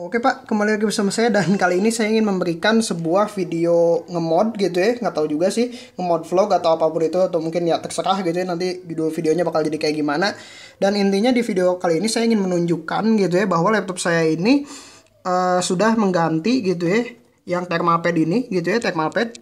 Oke Pak, kembali lagi bersama saya dan kali ini saya ingin memberikan sebuah video ngemod gitu ya, nggak tahu juga sih ngemod vlog atau apapun itu atau mungkin ya terserah gitu ya nanti video videonya bakal jadi kayak gimana. Dan intinya di video kali ini saya ingin menunjukkan gitu ya bahwa laptop saya ini uh, sudah mengganti gitu ya yang pad ini gitu ya pad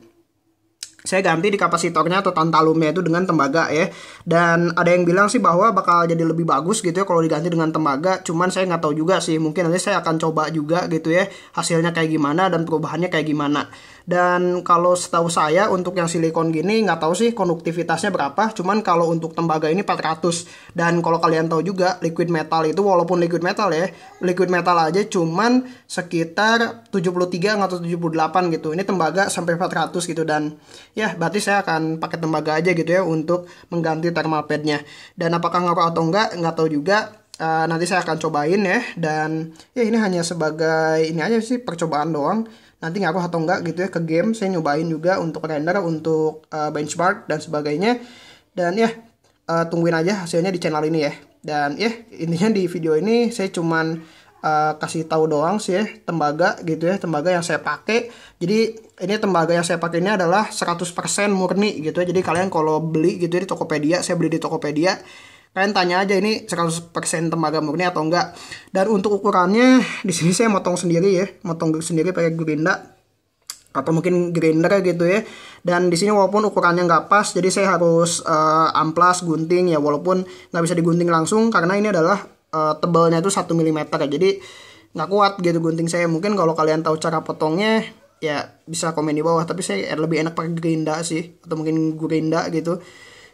saya ganti di kapasitornya atau tantalumnya itu dengan tembaga ya dan ada yang bilang sih bahwa bakal jadi lebih bagus gitu ya kalau diganti dengan tembaga cuman saya nggak tahu juga sih mungkin nanti saya akan coba juga gitu ya hasilnya kayak gimana dan perubahannya kayak gimana dan kalau setahu saya untuk yang silikon gini nggak tahu sih konduktivitasnya berapa, cuman kalau untuk tembaga ini 400. Dan kalau kalian tahu juga liquid metal itu walaupun liquid metal ya, liquid metal aja cuman sekitar 73 atau 78 gitu. Ini tembaga sampai 400 gitu dan ya berarti saya akan pakai tembaga aja gitu ya untuk mengganti thermal padnya. Dan apakah ngaruh atau enggak nggak tahu juga uh, nanti saya akan cobain ya dan ya ini hanya sebagai ini aja sih percobaan doang nanti ngaruh atau enggak gitu ya ke game saya nyobain juga untuk render untuk uh, benchmark dan sebagainya dan ya uh, tungguin aja hasilnya di channel ini ya dan ya intinya di video ini saya cuman uh, kasih tahu doang sih ya tembaga gitu ya tembaga yang saya pakai jadi ini tembaga yang saya pakai ini adalah 100% murni gitu ya jadi kalian kalau beli gitu ya, di Tokopedia saya beli di Tokopedia kalian tanya aja ini 100% tembaga murni atau enggak dan untuk ukurannya di sini saya motong sendiri ya motong sendiri pakai gerinda atau mungkin grinder gitu ya dan di sini walaupun ukurannya nggak pas jadi saya harus uh, amplas gunting ya walaupun nggak bisa digunting langsung karena ini adalah uh, tebalnya itu 1 mm ya jadi nggak kuat gitu gunting saya mungkin kalau kalian tahu cara potongnya ya bisa komen di bawah tapi saya lebih enak pakai gerinda sih atau mungkin gerinda gitu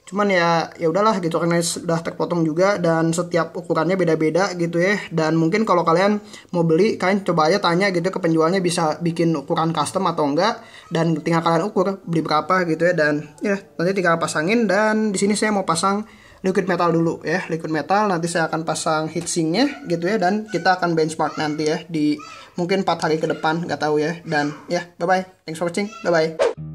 cuman ya ya udahlah gitu karena sudah terpotong juga dan setiap ukurannya beda-beda gitu ya dan mungkin kalau kalian mau beli kalian coba aja tanya gitu ke penjualnya bisa bikin ukuran custom atau enggak dan tinggal kalian ukur beli berapa gitu ya dan ya nanti tinggal pasangin dan di sini saya mau pasang liquid metal dulu ya liquid metal nanti saya akan pasang heatsinknya gitu ya dan kita akan benchmark nanti ya di mungkin 4 hari ke depan nggak tahu ya dan ya bye bye thanks for watching bye bye